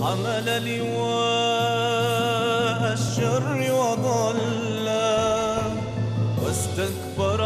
حمل لواء الشر وضل واستكبر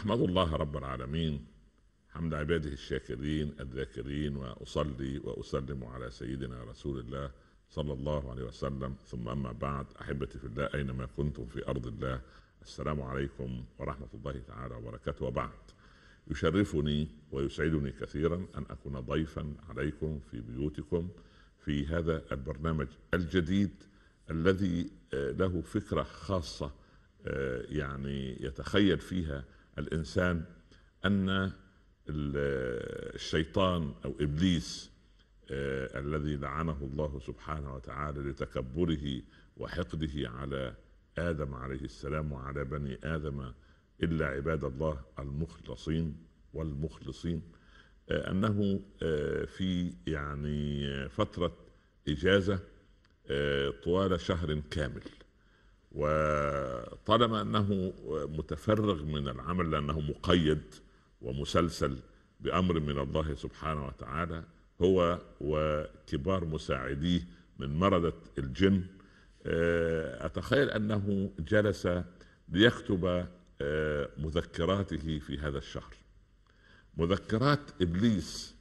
احمد الله رب العالمين حمد عباده الشاكرين الذاكرين واصلي واسلم على سيدنا رسول الله صلى الله عليه وسلم ثم اما بعد احبتي في الله اينما كنتم في ارض الله السلام عليكم ورحمه الله تعالى وبركاته وبعد يشرفني ويسعدني كثيرا ان اكون ضيفا عليكم في بيوتكم في هذا البرنامج الجديد الذي آه، له فكره خاصه آه، يعني يتخيل فيها الانسان ان الشيطان او ابليس آه، الذي لعنه الله سبحانه وتعالى لتكبره وحقده على ادم عليه السلام وعلى بني ادم الا عباد الله المخلصين والمخلصين آه، انه آه، في يعني فتره اجازه طوال شهر كامل وطالما انه متفرغ من العمل لانه مقيد ومسلسل بامر من الله سبحانه وتعالى هو وكبار مساعديه من مرضة الجن آه، اتخيل انه جلس ليكتب آه، مذكراته في هذا الشهر مذكرات ابليس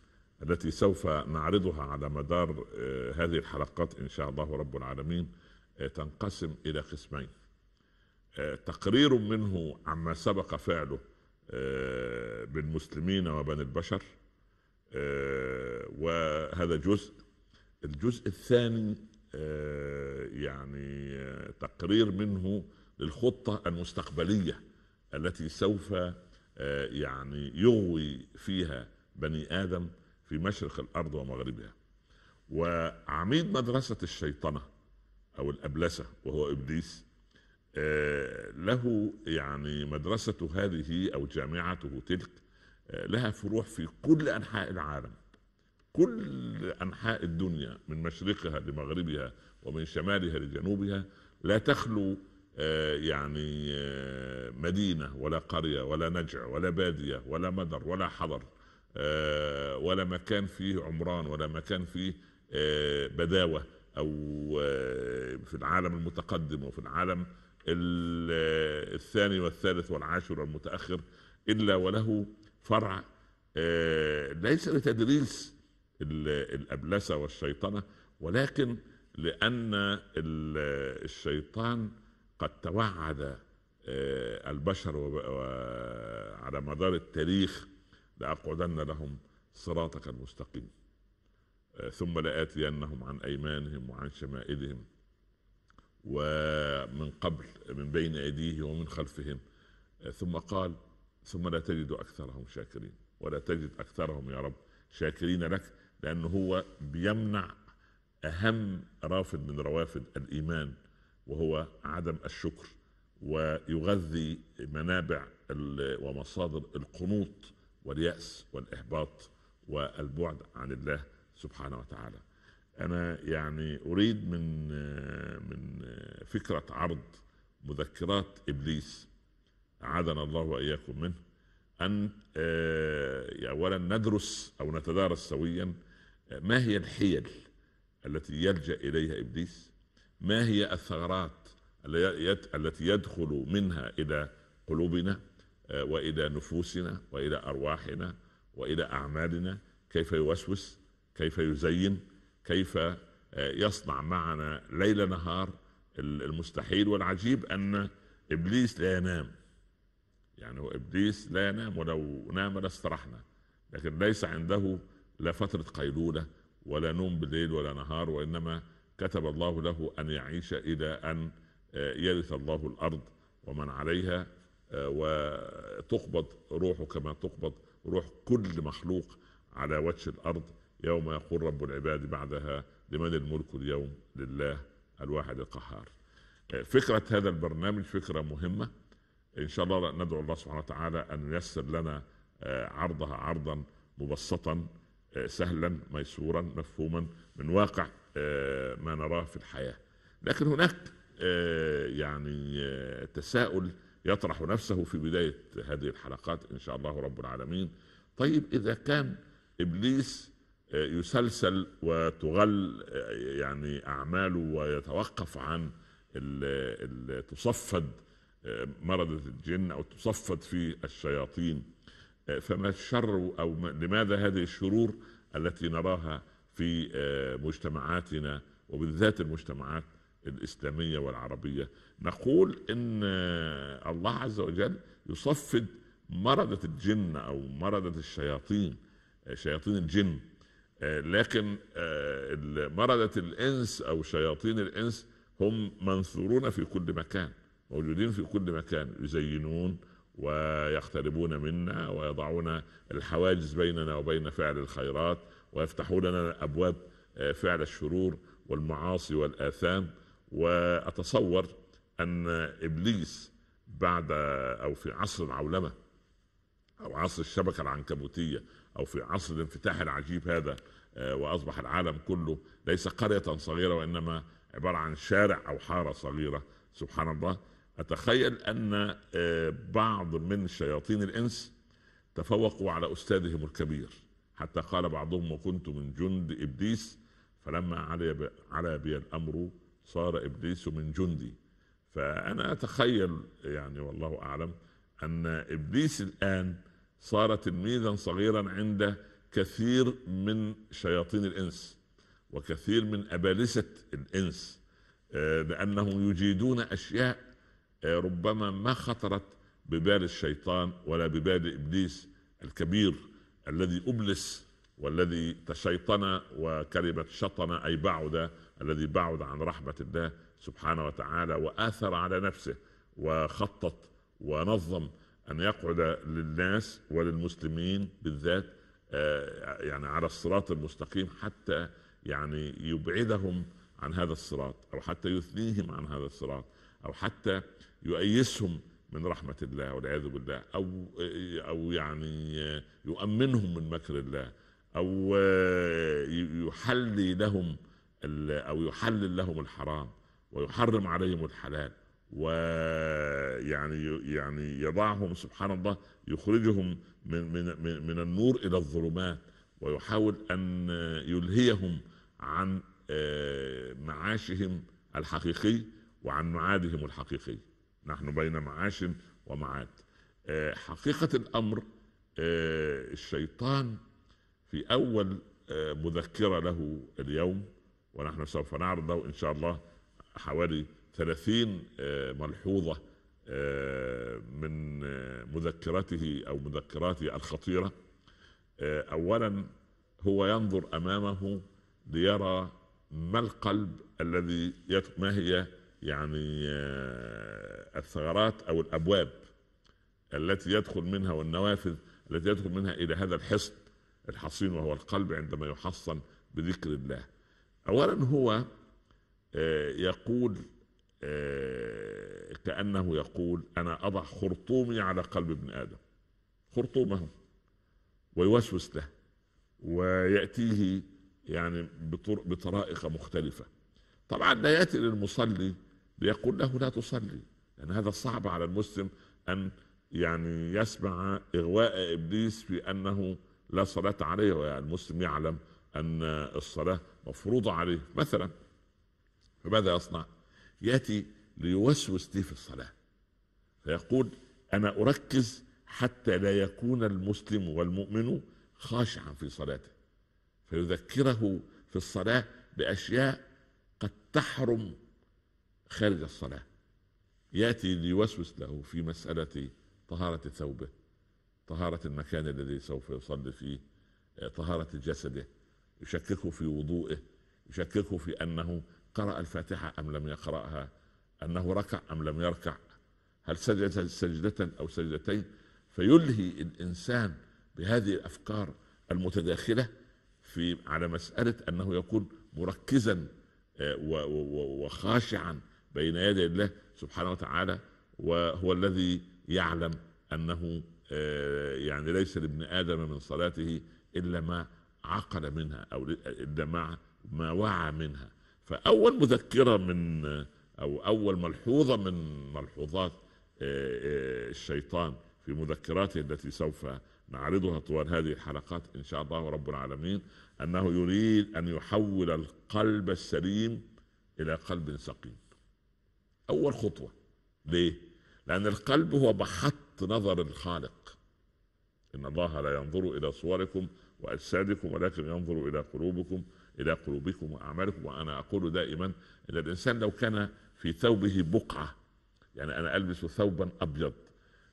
التي سوف نعرضها على مدار آه، هذه الحلقات ان شاء الله رب العالمين تنقسم الى قسمين تقرير منه عما سبق فعله آه، بالمسلمين وبني البشر آه، وهذا جزء الجزء الثاني آه، يعني تقرير منه للخطه المستقبليه التي سوف يعني يغوي فيها بني ادم في مشرق الارض ومغربها وعميد مدرسه الشيطنه او الابلسه وهو ابليس آه، له يعني مدرسته هذه او جامعته تلك آه، لها فروع في كل انحاء العالم كل انحاء الدنيا من مشرقها لمغربها ومن شمالها لجنوبها لا تخلو آه، يعني مدينه ولا قريه ولا نجع ولا باديه ولا مدر ولا حضر ولا مكان فيه عمران ولا مكان فيه بداوه او آه، في العالم المتقدم وفي العالم آه، الثاني والثالث والعاشر والمتاخر الا وله فرع آه، ليس لتدريس الابلسه والشيطنه ولكن لان الشيطان قد توعد البشر على مدار التاريخ لاقعدن لهم صراطك المستقيم ثم لآتينهم عن أيمانهم وعن شمائلهم ومن قبل من بين أيديه ومن خلفهم ثم قال ثم لا تجد أكثرهم شاكرين ولا تجد أكثرهم يا رب شاكرين لك لأنه هو بيمنع أهم رافد من روافد الإيمان وهو عدم الشكر ويغذي منابع ومصادر القنوط واليأس والإحباط والبعد عن الله سبحانه وتعالى انا يعني اريد من من فكره عرض مذكرات ابليس اعاذنا الله واياكم منه ان اولا آه، ندرس او نتدارس سويا آه، ما هي الحيل التي يلجا اليها ابليس ما هي الثغرات التي يدخل منها الى قلوبنا آه، والى نفوسنا والى ارواحنا والى اعمالنا كيف يوسوس كيف يزين كيف آه، يصنع معنا ليل نهار المستحيل والعجيب ان ابليس لا ينام يعني هو ابليس لا ينام ولو نام لاسترحنا لكن ليس عنده لا فتره قيلوله ولا نوم بالليل ولا نهار وانما كتب الله له ان يعيش الى ان آه، يرث الله الارض ومن عليها آه، وتقبض روحه كما تقبض روح كل مخلوق على وجه الارض يوم يقول رب العباد بعدها لمن الملك اليوم لله الواحد القهار فكرة هذا البرنامج فكرة مهمة إن شاء الله ندعو الله سبحانه وتعالى أن ييسر لنا آه، عرضها عرضا مبسطا آه، سهلا ميسورا مفهوما من واقع آه، ما نراه في الحياة لكن هناك يعني تساؤل يطرح نفسه في بداية هذه الحلقات إن شاء الله رب العالمين طيب إذا كان إبليس يسلسل وتغل يعني اعماله ويتوقف عن تصفد مرضة الجن او تصفد في الشياطين فما الشر او لماذا هذه الشرور التي نراها في آه، مجتمعاتنا وبالذات المجتمعات الاسلاميه والعربيه نقول ان آه، الله عز وجل يصفد مرضة الجن او مرضة الشياطين آه، شياطين الجن آه، لكن آه، مردة الإنس أو شياطين الإنس هم منثورون في كل مكان موجودين في كل مكان يزينون ويقتربون منا ويضعون الحواجز بيننا وبين فعل الخيرات ويفتحون لنا أبواب آه، فعل الشرور والمعاصي والآثام وأتصور أن إبليس بعد أو في عصر العولمة او عصر الشبكه العنكبوتيه او في عصر الانفتاح العجيب هذا آه، واصبح العالم كله ليس قريه صغيره وانما عباره عن شارع او حاره صغيره سبحان الله اتخيل ان آه، بعض من شياطين الانس تفوقوا على استاذهم الكبير حتى قال بعضهم وكنت من جند ابليس فلما علي على بي الامر صار ابليس من جندي فانا اتخيل يعني والله اعلم ان ابليس الان صار تلميذا صغيرا عند كثير من شياطين الانس وكثير من ابالسه الانس آه، لانهم يجيدون اشياء آه، ربما ما خطرت ببال الشيطان ولا ببال ابليس الكبير الذي ابلس والذي تشيطن وكلمه شطن اي بعد الذي بعد عن رحمه الله سبحانه وتعالى واثر على نفسه وخطط ونظم ان يقعد للناس وللمسلمين بالذات آه، يعني على الصراط المستقيم حتى يعني يبعدهم عن هذا الصراط او حتى يثنيهم عن هذا الصراط او حتى يؤيسهم من رحمة الله والعياذ بالله أو أو يعني يؤمنهم من مكر الله أو آه، يحلي لهم أو يحلل لهم الحرام ويحرم عليهم الحلال ويعني يعني يضعهم سبحان الله يخرجهم من من من, من النور الى الظلمات ويحاول ان يلهيهم عن آه، معاشهم الحقيقي وعن معادهم الحقيقي نحن بين معاش ومعاد آه، حقيقة الأمر آه، الشيطان في أول مذكرة له اليوم ونحن سوف نعرضه إن شاء الله حوالي 30 آه، ملحوظه آه، من آه، مذكراته او مذكراته الخطيره اولا هو ينظر امامه ليرى ما القلب الذي ما هي يعني الثغرات او الابواب التي يدخل منها والنوافذ التي يدخل منها الى هذا الحصن الحصين وهو القلب عندما يحصن بذكر الله اولا هو يقول آه، كأنه يقول أنا أضع خرطومي على قلب ابن آدم خرطومه ويوسوس له ويأتيه يعني بطرائق مختلفة طبعا لا يأتي للمصلي ليقول له لا تصلي لأن هذا صعب على المسلم أن يعني يسمع إغواء إبليس في أنه لا صلاة عليه والمسلم يعلم أن الصلاة مفروضة عليه مثلا فماذا يصنع؟ يأتي ليوسوس لي في الصلاة فيقول أنا أركز حتى لا يكون المسلم والمؤمن خاشعا في صلاته فيذكره في الصلاة بأشياء قد تحرم خارج الصلاة يأتي ليوسوس له في مسألة طهارة ثوبه طهارة المكان الذي سوف يصلي فيه طهارة جسده يشككه في وضوئه يشككه في أنه قرأ الفاتحة أم لم يقرأها أنه ركع أم لم يركع هل سجد سجدة أو سجدتين فيلهي الإنسان بهذه الأفكار المتداخلة في على مسألة أنه يكون مركزا آه، وخاشعا بين يدي الله سبحانه وتعالى وهو الذي يعلم أنه آه، يعني ليس لابن آدم من صلاته إلا ما عقل منها أو إلا ما وعى منها فأول مذكرة من أو أول ملحوظة من ملحوظات آه، آه، الشيطان في مذكراته التي سوف نعرضها طوال هذه الحلقات إن شاء الله رب العالمين أنه يريد أن يحول القلب السليم إلى قلب سقيم أول خطوة ليه؟ لأن القلب هو محط نظر الخالق إن الله لا ينظر إلى صوركم وأجسادكم ولكن ينظر إلى قلوبكم الى قلوبكم واعمالكم وانا اقول دائما ان الانسان لو كان في ثوبه بقعه يعني انا البس ثوبا ابيض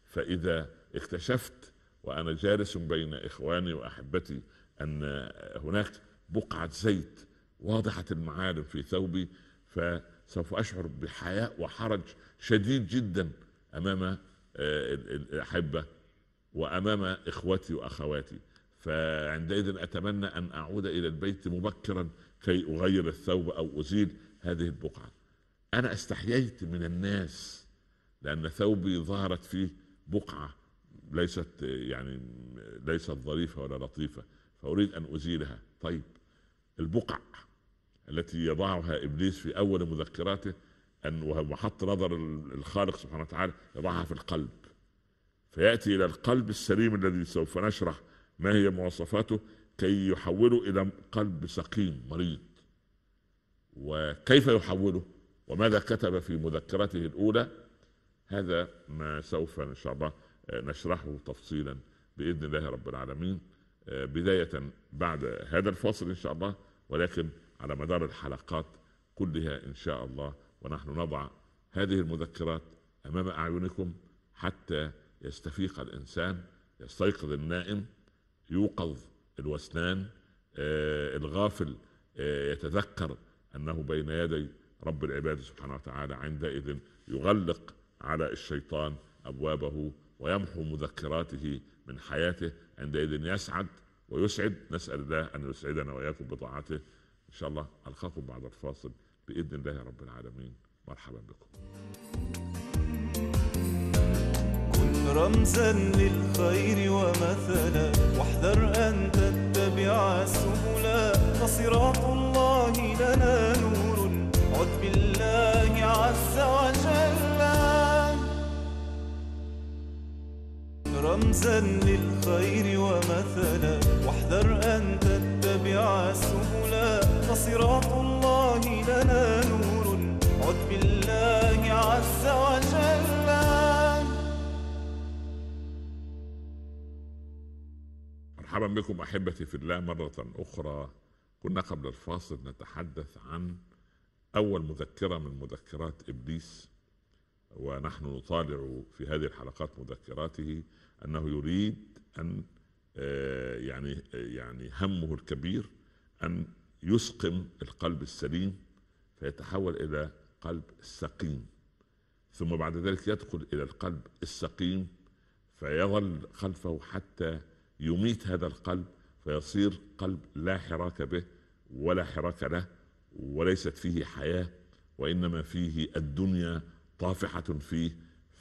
فاذا اكتشفت وانا جالس بين اخواني واحبتي ان هناك بقعه زيت واضحه المعالم في ثوبي فسوف اشعر بحياء وحرج شديد جدا امام الاحبه وامام اخوتي واخواتي فعندئذ اتمنى ان اعود الى البيت مبكرا كي اغير الثوب او ازيل هذه البقعه انا استحييت من الناس لان ثوبي ظهرت فيه بقعه ليست يعني ليست ظريفه ولا لطيفه فاريد ان ازيلها طيب البقع التي يضعها ابليس في اول مذكراته ان وحط نظر الخالق سبحانه وتعالى يضعها في القلب فياتي الى القلب السليم الذي سوف نشرح ما هي مواصفاته كي يحوله إلى قلب سقيم مريض وكيف يحوله وماذا كتب في مذكرته الأولى هذا ما سوف إن شاء الله آه، نشرحه تفصيلا بإذن الله رب العالمين آه، بداية بعد هذا الفصل إن شاء الله ولكن على مدار الحلقات كلها إن شاء الله ونحن نضع هذه المذكرات أمام أعينكم حتى يستفيق الإنسان يستيقظ النائم يوقظ الوسنان آه، الغافل آه، يتذكر انه بين يدي رب العباد سبحانه وتعالى عندئذ يغلق على الشيطان ابوابه ويمحو مذكراته من حياته عندئذ يسعد ويسعد نسال الله ان يسعدنا واياكم بطاعته ان شاء الله القاكم بعد الفاصل باذن الله رب العالمين مرحبا بكم رمزا للخير ومثلا واحذر أن تتبع سبلا فصراط الله لنا نور عد بالله عز وجل رمزا للخير ومثلا واحذر أن تتبع سبلا فصراط الله مرحبا بكم احبتي في الله مره اخرى كنا قبل الفاصل نتحدث عن اول مذكره من مذكرات ابليس ونحن نطالع في هذه الحلقات مذكراته انه يريد ان آه، يعني يعني همه الكبير ان يسقم القلب السليم فيتحول الى قلب سقيم ثم بعد ذلك يدخل الى القلب السقيم فيظل خلفه حتى يميت هذا القلب فيصير قلب لا حراك به ولا حراك له وليست فيه حياه وانما فيه الدنيا طافحه فيه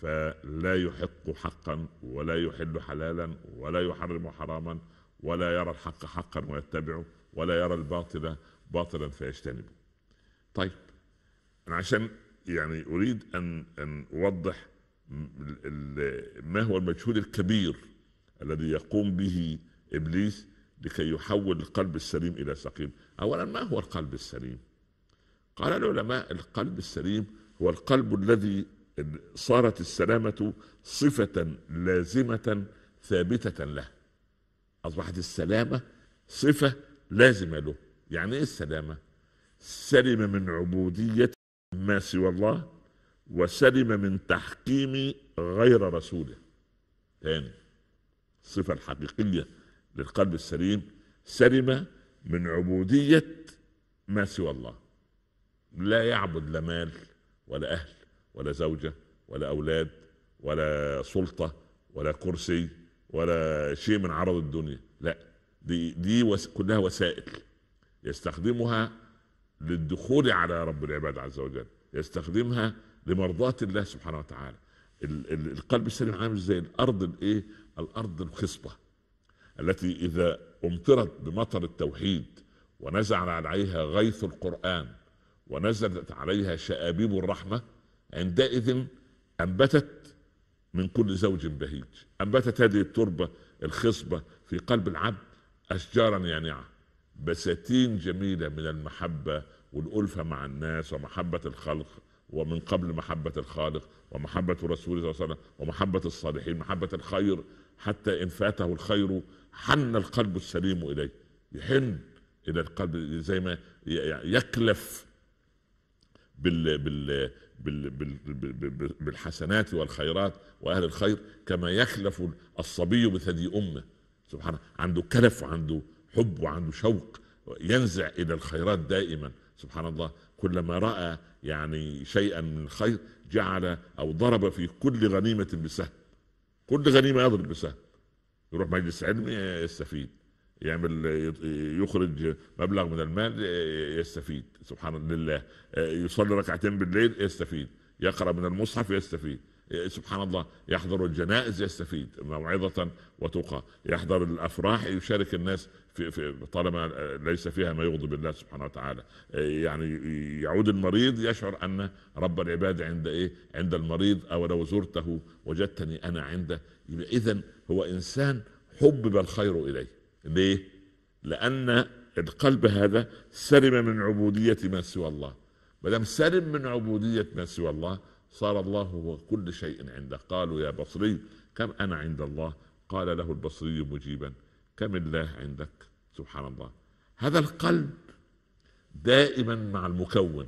فلا يحق حقا ولا يحل حلالا ولا يحرم حراما ولا يرى الحق حقا ويتبعه ولا يرى الباطل باطلا فيجتنبه. طيب انا عشان يعني اريد ان ان اوضح ما هو المجهول الكبير الذي يقوم به ابليس لكي يحول القلب السليم الى سقيم اولا ما هو القلب السليم قال العلماء القلب السليم هو القلب الذي صارت السلامه صفه لازمه ثابته له اصبحت السلامه صفه لازمه له يعني ايه السلامه سلم من عبوديه ما سوى الله وسلم من تحكيم غير رسوله ثاني الصفة الحقيقية للقلب السليم سلم من عبودية ما سوى الله لا يعبد لا مال ولا أهل ولا زوجة ولا أولاد ولا سلطة ولا كرسي ولا شيء من عرض الدنيا لا دي, دي وس كلها وسائل يستخدمها للدخول على رب العباد عز وجل يستخدمها لمرضاة الله سبحانه وتعالى القلب السليم عامل زي الارض الايه الارض الخصبه التي اذا امطرت بمطر التوحيد ونزل عليها غيث القران ونزلت عليها شآبيب الرحمه عندئذ انبتت من كل زوج بهيج انبتت هذه التربه الخصبه في قلب العبد اشجارا يانعه بساتين جميله من المحبه والالفه مع الناس ومحبه الخلق ومن قبل محبة الخالق ومحبة الله صلى الله عليه وسلم ومحبة الصالحين محبة الخير حتى إن فاته الخير حن القلب السليم إليه يحن إلى القلب زي ما يكلف بال بال بالحسنات والخيرات واهل الخير كما يخلف الصبي بثدي امه سبحانه عنده كلف وعنده حب وعنده شوق ينزع الى الخيرات دائما سبحان الله كلما راى يعني شيئا من خير جعل او ضرب في كل غنيمه بسهم كل غنيمه يضرب بسهم يروح مجلس علم يستفيد يعمل يخرج مبلغ من المال يستفيد سبحان لله يصلي ركعتين بالليل يستفيد يقرا من المصحف يستفيد إيه، سبحان الله يحضر الجنائز يستفيد موعظة وتقى يحضر الأفراح يشارك الناس في, في طالما ليس فيها ما يغضب الله سبحانه وتعالى إيه، يعني يعود المريض يشعر أن رب العباد عند إيه عند المريض أو لو زرته وجدتني أنا عنده إذا هو إنسان حبب الخير إليه ليه لأن القلب هذا سلم من عبودية ما سوى الله ما دام سلم من عبودية ما سوى الله صار الله هو كل شيء عنده قالوا يا بصري كم أنا عند الله قال له البصري مجيبا كم الله عندك سبحان الله هذا القلب دائما مع المكون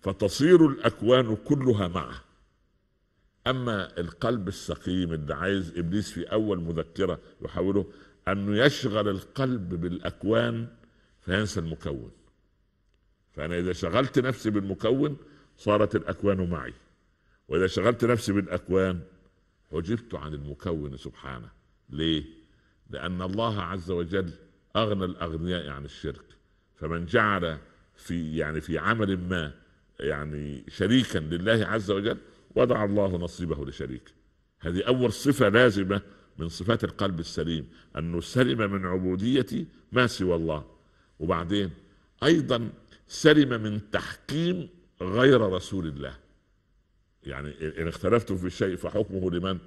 فتصير الاكوان كلها معه اما القلب السقيم اللي عايز ابليس في اول مذكره يحاوله انه يشغل القلب بالاكوان فينسى المكون فانا اذا شغلت نفسي بالمكون صارت الأكوان معي وإذا شغلت نفسي بالأكوان حجبت عن المكون سبحانه ليه؟ لأن الله عز وجل أغنى الأغنياء عن الشرك فمن جعل في يعني في عمل ما يعني شريكا لله عز وجل وضع الله نصيبه لشريك هذه أول صفة لازمة من صفات القلب السليم أنه سلم من عبودية ما سوى الله وبعدين أيضا سلم من تحكيم غير رسول الله يعني ان اختلفتم في شيء فحكمه لمن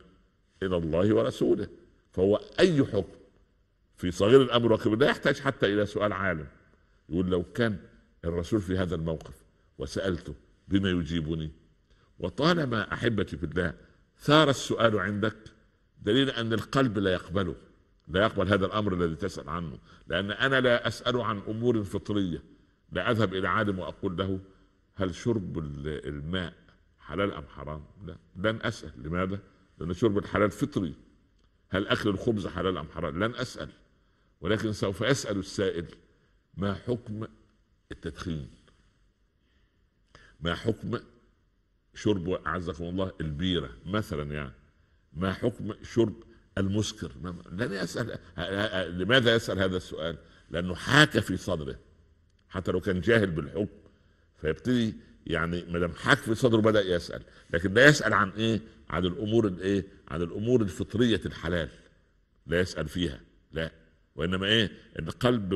الى الله ورسوله فهو اي حكم في صغير الامر وكبير لا يحتاج حتى الى سؤال عالم يقول لو كان الرسول في هذا الموقف وسالته بما يجيبني وطالما احبتي في الله ثار السؤال عندك دليل ان القلب لا يقبله لا يقبل هذا الامر الذي تسال عنه لان انا لا اسال عن امور فطريه لا اذهب الى عالم واقول له هل شرب الماء حلال ام حرام؟ لا لن اسال لماذا؟ لان شرب الحلال فطري هل اكل الخبز حلال ام حرام؟ لن اسال ولكن سوف يسال السائل ما حكم التدخين؟ ما حكم شرب اعزكم الله البيره مثلا يعني ما حكم شرب المسكر لن يسال لماذا يسال هذا السؤال؟ لانه حاك في صدره حتى لو كان جاهل بالحكم فيبتدي يعني ما دام حك في صدره بدا يسال لكن لا يسال عن ايه عن الامور الايه عن الامور الفطريه الحلال لا يسال فيها لا وانما ايه ان قلب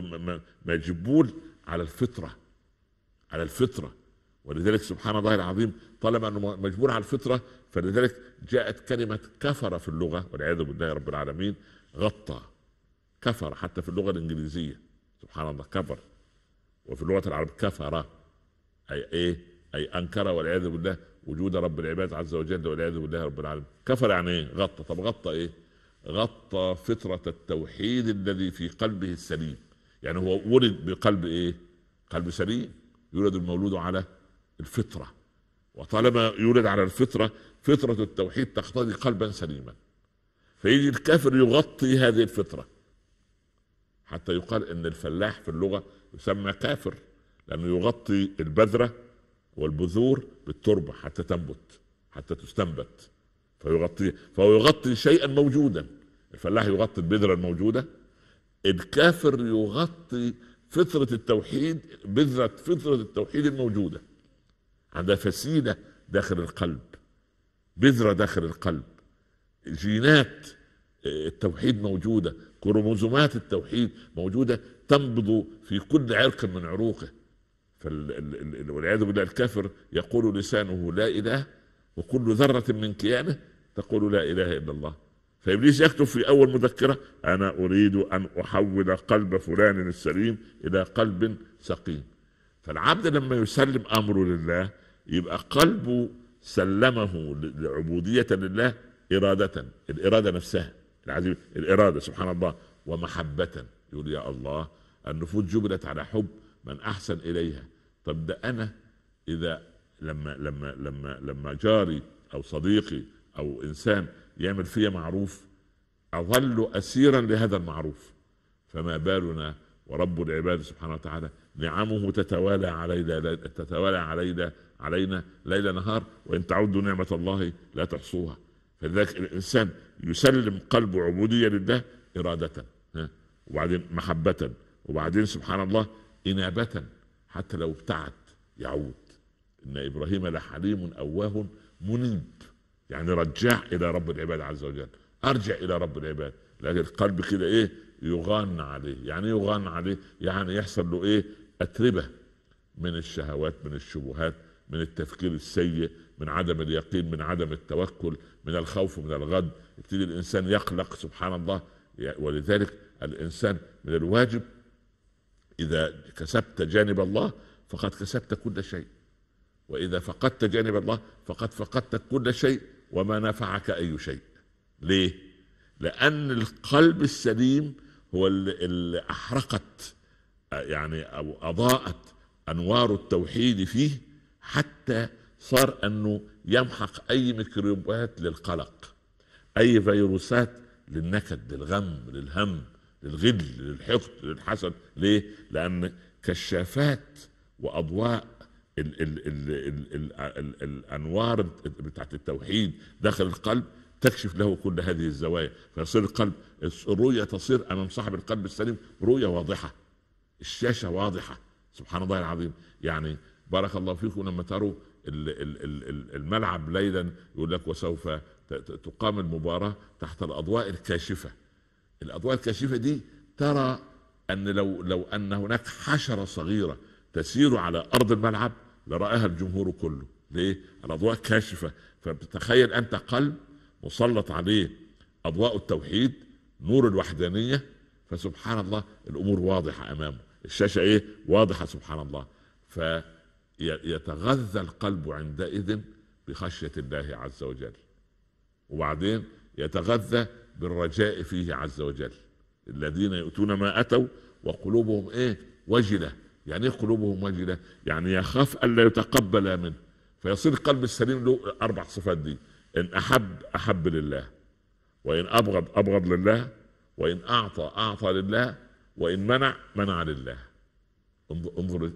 مجبول على الفطره على الفطره ولذلك سبحان الله العظيم طالما انه مجبول على الفطره فلذلك جاءت كلمه كفر في اللغه والعياذ بالله رب العالمين غطى كفر حتى في اللغه الانجليزيه سبحان الله كفر وفي اللغه العربيه كفر اي ايه اي انكر والعياذ بالله وجود رب العباد عز وجل والعياذ بالله رب العالمين كفر يعني ايه غطى طب غطى ايه غطى فطرة التوحيد الذي في قلبه السليم يعني هو ولد بقلب ايه قلب سليم يولد المولود على الفطرة وطالما يولد على الفطرة فطرة التوحيد تقتضي قلبا سليما فيجي الكافر يغطي هذه الفطرة حتى يقال ان الفلاح في اللغة يسمى كافر لأنه يغطي البذرة والبذور بالتربة حتى تنبت حتى تستنبت فيغطي فهو يغطي شيئا موجودا الفلاح يغطي البذرة الموجودة الكافر يغطي فطرة التوحيد بذرة فطرة التوحيد الموجودة عندها فسيلة داخل القلب بذرة داخل القلب جينات آه، التوحيد موجودة كروموزومات التوحيد موجودة تنبض في كل عرق من عروقه والعياذ بالله الكافر يقول لسانه لا اله وكل ذره من كيانه تقول لا اله الا الله فابليس يكتب في اول مذكره انا اريد ان احول قلب فلان السليم الى قلب سقيم فالعبد لما يسلم امره لله يبقى قلبه سلمه عبوديه لله اراده الاراده نفسها العزيز الاراده سبحان الله ومحبه يقول يا الله النفوذ جبلت على حب من احسن اليها طب ده انا اذا لما لما لما لما جاري او صديقي او انسان يعمل فيا معروف اظل اسيرا لهذا المعروف فما بالنا ورب العباد سبحانه وتعالى نعمه تتوالى علينا تتوالى علينا علينا ليل نهار وان تعدوا نعمه الله لا تحصوها فلذلك الانسان يسلم قلبه عبوديه لله اراده وبعدين محبه وبعدين سبحان الله إنابة حتى لو ابتعد يعود إن إبراهيم لحليم أواه منيب يعني رجاع إلى رب العباد عز وجل أرجع إلى رب العباد لكن القلب كده إيه يغن عليه يعني إيه يغن عليه يعني يحصل له إيه أتربة من الشهوات من الشبهات من التفكير السيء من عدم اليقين من عدم التوكل من الخوف من الغد يبتدي الانسان يقلق سبحان الله ولذلك الانسان من الواجب إذا كسبت جانب الله فقد كسبت كل شيء وإذا فقدت جانب الله فقد فقدت كل شيء وما نفعك أي شيء ليه؟ لأن القلب السليم هو اللي أحرقت يعني أو أضاءت أنوار التوحيد فيه حتى صار أنه يمحق أي ميكروبات للقلق أي فيروسات للنكد للغم للهم للغل للحقد للحسد ليه؟ لأن كشافات وأضواء ال ال ال ال الـ الـ الأنوار بتاعت التوحيد داخل القلب تكشف له كل هذه الزوايا فيصير القلب الرؤية تصير أمام صاحب القلب السليم رؤية واضحة الشاشة واضحة سبحان الله العظيم يعني بارك الله فيكم لما تروا الملعب ليلا يقول لك وسوف تقام المباراة تحت الأضواء الكاشفة الاضواء الكثيفه دي ترى ان لو لو ان هناك حشره صغيره تسير على ارض الملعب لراها الجمهور كله ليه الاضواء كاشفه فبتخيل انت قلب مسلط عليه اضواء التوحيد نور الوحدانيه فسبحان الله الامور واضحه امامه الشاشه ايه واضحه سبحان الله فيتغذى القلب عندئذ بخشيه الله عز وجل وبعدين يتغذى بالرجاء فيه عز وجل الذين يؤتون ما أتوا وقلوبهم إيه وجلة يعني إيه قلوبهم وجلة يعني يخاف ألا يتقبل منه فيصير القلب السليم له أربع صفات دي إن أحب أحب لله وإن أبغض أبغض لله وإن أعطى أعطى لله وإن منع منع لله انظر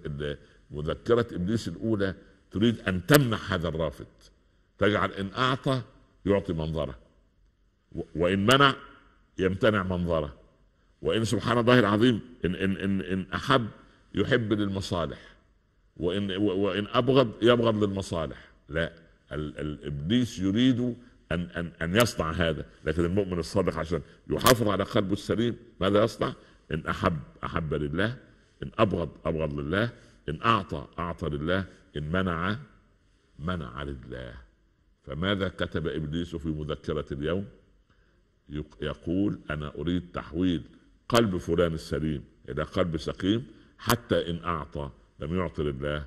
مذكرة إبليس الأولى تريد أن تمنح هذا الرافض تجعل إن أعطى يعطي منظره وإن منع يمتنع منظره وإن سبحان الله العظيم إن, إن, إن, إن أحب يحب للمصالح وإن, وإن أبغض يبغض للمصالح لا الإبليس يريد أن, أن, أن يصنع هذا لكن المؤمن الصادق عشان يحافظ على قلبه السليم ماذا يصنع إن أحب أحب لله إن أبغض أبغض لله إن أعطى أعطى لله إن منع منع لله فماذا كتب إبليس في مذكرة اليوم يقول انا اريد تحويل قلب فلان السليم الى قلب سقيم حتى ان اعطى لم يعطي لله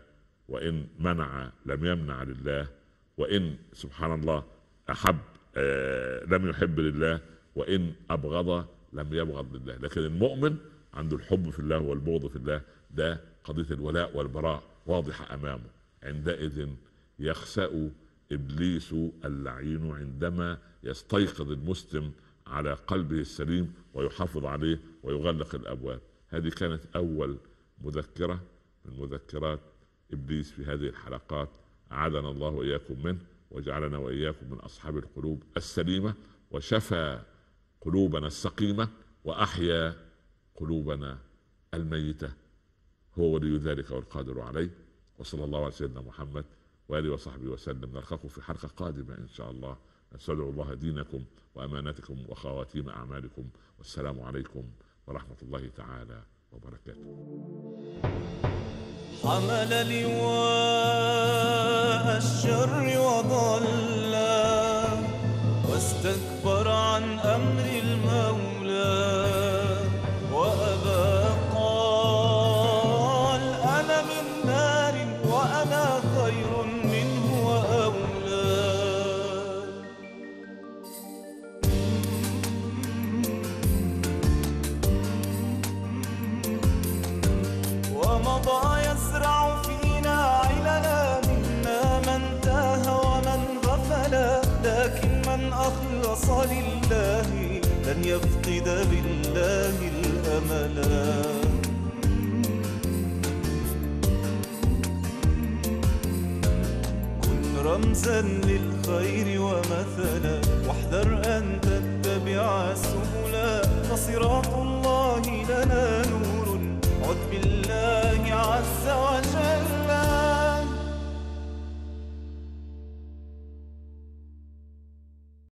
وان منع لم يمنع لله وان سبحان الله احب آه لم يحب لله وان ابغض لم يبغض لله لكن المؤمن عنده الحب في الله والبغض في الله ده قضيه الولاء والبراء واضحه امامه عندئذ يخسأ ابليس اللعين عندما يستيقظ المسلم على قلبه السليم ويحافظ عليه ويغلق الابواب هذه كانت اول مذكره من مذكرات ابليس في هذه الحلقات اعاذنا الله واياكم منه وجعلنا واياكم من اصحاب القلوب السليمه وشفى قلوبنا السقيمه واحيا قلوبنا الميته هو ولي ذلك والقادر عليه وصلى الله على سيدنا محمد واله وصحبه وسلم نلقاكم في حلقه قادمه ان شاء الله نستودع الله دينكم واماناتكم وخواتيم اعمالكم والسلام عليكم ورحمه الله تعالى وبركاته. حمل لواء الشر وضل واستكبر عن امره للخير